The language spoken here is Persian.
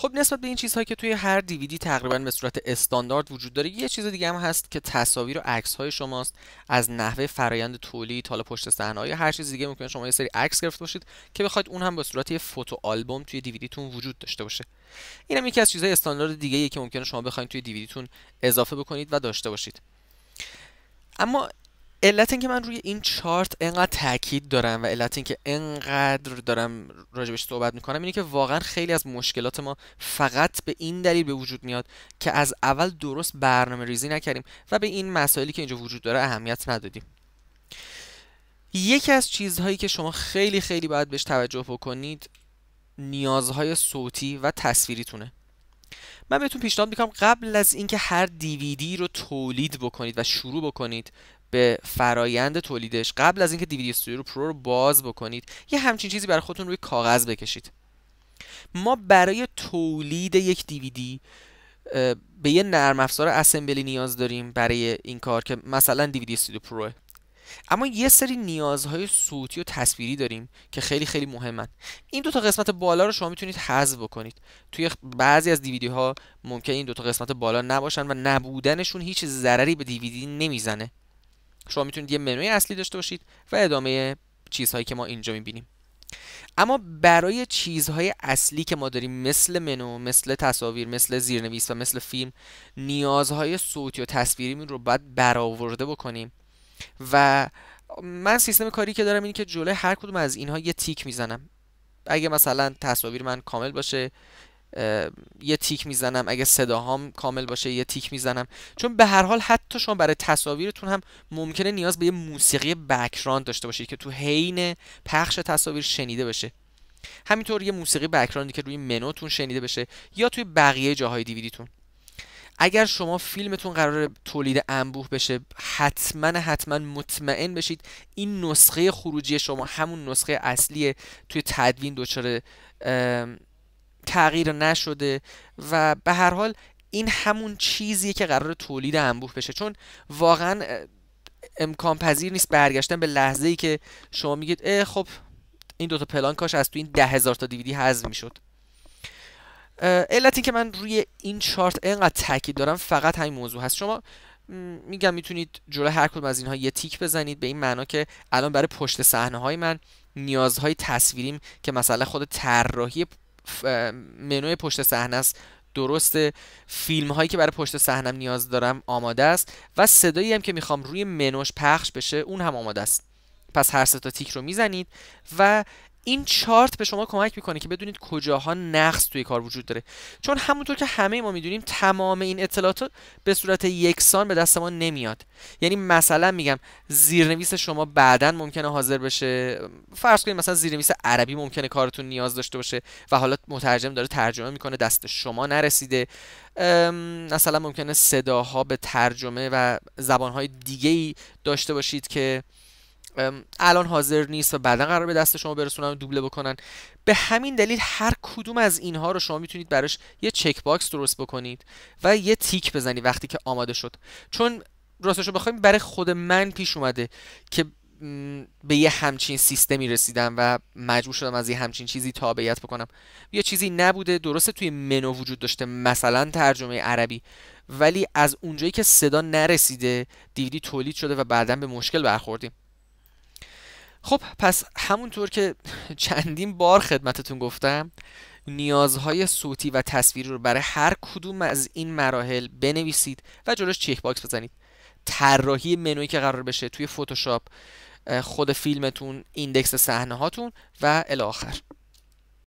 خب نسبت به این چیزهایی که توی هر دیویدی تقریبا به صورت استاندارد وجود داره یه چیز دیگه هم هست که تصاویر و عکس های شماست از نحوه فرایند تولید حالا پشت صحنه یا هر چیز دیگه ممکنه شما یه سری عکس گرفته باشید که بخواید اون هم به صورت یه فوتو آلبوم توی دیویدیتون وجود داشته باشه این هم یکی از چیزهای استاندارد دیگه که ممکنه شما بخواید توی دیویدیتون اضافه بکنید و داشته باشید اما علت اینکه من روی این چارت انقدر تاکید دارم و علت اینکه انقدر دارم راجبش صحبت میکنم اینه که واقعا خیلی از مشکلات ما فقط به این دلیل به وجود میاد که از اول درست برنامه ریزی نکردیم و به این مسائلی که اینجا وجود داره اهمیت ندادیم یکی از چیزهایی که شما خیلی خیلی باید بهش توجه بکنید نیازهای صوتی و تصویریتونه من بهتون پیشنهاد میکنم قبل از اینکه هر دیویدی رو تولید بکنید و شروع بکنید به فرایند تولیدش قبل از اینکه دیویدی استودیو پرو رو باز بکنید یه همچین چیزی برای خودتون روی کاغذ بکشید ما برای تولید یک دیویدی به یه نرم افزار اسمبلی نیاز داریم برای این کار که مثلا دیویدی استودیو پرو اما یه سری نیازهای صوتی و تصویری داریم که خیلی خیلی مهمن این دو تا قسمت بالا رو شما میتونید حذف بکنید توی بعضی از دیویدی ها ممکن این دو تا قسمت بالا نباشن و نبودنشون هیچ ضرری به دیویدی نمیزنه شما میتونید یه منوی اصلی داشته باشید و ادامه چیزهایی که ما اینجا میبینیم اما برای چیزهای اصلی که ما داریم مثل منو مثل تصاویر مثل زیرنویس و مثل فیلم نیازهای صوتی و تصویری رو باید برآورده بکنیم و من سیستم کاری که دارم اینه که جلوی هر کدوم از اینها یه تیک میزنم اگه مثلا تصاویر من کامل باشه یه تیک میزنم اگه صداهام کامل باشه یه تیک میزنم چون به هر حال حتی شما برای تصاویرتون هم ممکنه نیاز به یه موسیقی بکراند داشته باشید که تو حین پخش تصاویر شنیده بشه همینطور یه موسیقی بکراندی که روی منوتون شنیده بشه یا توی بقیه جاهای دیویدیتون اگر شما فیلمتون قرار تولید انبوه بشه حتما حتما مطمئن بشید این نسخه خروجی شما همون نسخه اصلی توی تدوین دچار تغییر نشده و به هر حال این همون چیزیه که قرار تولید انبوه بشه چون واقعا امکان پذیر نیست برگشتن به لحظه ای که شما میگید اه خب این دوتا پلان کاش از تو این ده هزار تا دیویدی حذف میشد علت این که من روی این چارت اینقدر تاکید دارم فقط همین موضوع هست شما میگم میتونید جلو هر کدوم از اینها یه تیک بزنید به این معنا که الان برای پشت صحنه های من نیازهای تصویریم که مثلا خود طراحی منوی پشت صحنه است درست فیلم هایی که برای پشت صحنم نیاز دارم آماده است و صدایی هم که میخوام روی منوش پخش بشه اون هم آماده است پس هر سه تا تیک رو میزنید و این چارت به شما کمک میکنه که بدونید کجاها نقص توی کار وجود داره چون همونطور که همه ما میدونیم تمام این اطلاعات به صورت یکسان به دست ما نمیاد یعنی مثلا میگم زیرنویس شما بعدا ممکنه حاضر بشه فرض کنید مثلا زیرنویس عربی ممکنه کارتون نیاز داشته باشه و حالا مترجم داره ترجمه میکنه دست شما نرسیده مثلا ممکنه صداها به ترجمه و زبانهای دیگه داشته باشید که الان حاضر نیست و بعدا قرار به دست شما برسونن و دوبله بکنن به همین دلیل هر کدوم از اینها رو شما میتونید براش یه چک باکس درست بکنید و یه تیک بزنید وقتی که آماده شد چون راستش رو بخوایم برای خود من پیش اومده که به یه همچین سیستمی رسیدم و مجبور شدم از یه همچین چیزی تابعیت بکنم یه چیزی نبوده درسته توی منو وجود داشته مثلا ترجمه عربی ولی از اونجایی که صدا نرسیده دیویدی تولید شده و بعدا به مشکل برخوردیم خب پس همونطور که چندین بار خدمتتون گفتم نیازهای صوتی و تصویری رو برای هر کدوم از این مراحل بنویسید و جلوش چک باکس بزنید طراحی منویی که قرار بشه توی فتوشاپ خود فیلمتون ایندکس صحنه هاتون و الی آخر